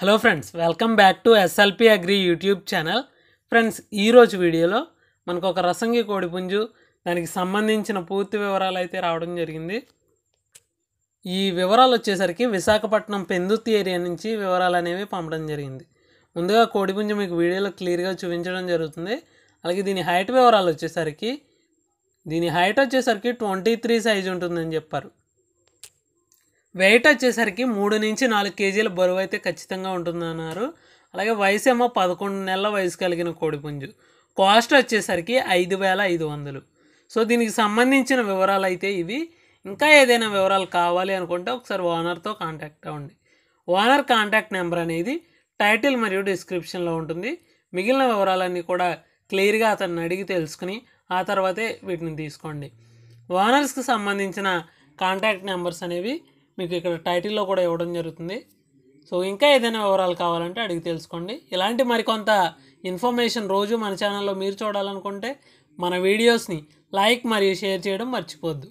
hello friends welcome back to SLP agri YouTube channel friends ఈరోజు వీడియోలో మనకు ఒక రసంగి కోడిపుంజు దానికి సంబంధించిన పూర్తి వివరాలు అయితే రావడం జరిగింది ఈ వివరాలు వచ్చేసరికి విశాఖపట్నం పెందుత్తి ఏరియా నుంచి వివరాలు అనేవి పంపడం జరిగింది ముందుగా కోడిపుంజు మీకు వీడియోలో క్లియర్గా చూపించడం జరుగుతుంది అలాగే దీని హైట్ వివరాలు వచ్చేసరికి దీని హైట్ వచ్చేసరికి ట్వంటీ త్రీ సైజ్ ఉంటుందని చెప్పారు వెయిట్ వచ్చేసరికి మూడు నుంచి నాలుగు కేజీల బరువు అయితే ఖచ్చితంగా ఉంటుందన్నారు అలాగే వయసు ఏమో పదకొండు నెలల వయసు కలిగిన కోడిపుంజు కాస్ట్ వచ్చేసరికి ఐదు వేల ఐదు వందలు సో దీనికి సంబంధించిన వివరాలు అయితే ఇవి ఇంకా ఏదైనా వివరాలు కావాలి అనుకుంటే ఒకసారి ఓనర్తో కాంటాక్ట్ అవ్వండి ఓనర్ కాంటాక్ట్ నెంబర్ అనేది టైటిల్ మరియు డిస్క్రిప్షన్లో ఉంటుంది మిగిలిన వివరాలన్నీ కూడా క్లియర్గా అతన్ని అడిగి తెలుసుకుని ఆ తర్వాతే వీటిని తీసుకోండి ఓనర్స్కి సంబంధించిన కాంటాక్ట్ నెంబర్స్ అనేవి మీకు ఇక్కడ టైటిల్లో కూడా ఇవ్వడం జరుగుతుంది సో ఇంకా ఏదైనా వివరాలు కావాలంటే అడిగి తెలుసుకోండి ఇలాంటి మరికొంత ఇన్ఫర్మేషన్ రోజు మన ఛానల్లో మీరు చూడాలనుకుంటే మన వీడియోస్ని లైక్ మరియు షేర్ చేయడం మర్చిపోద్దు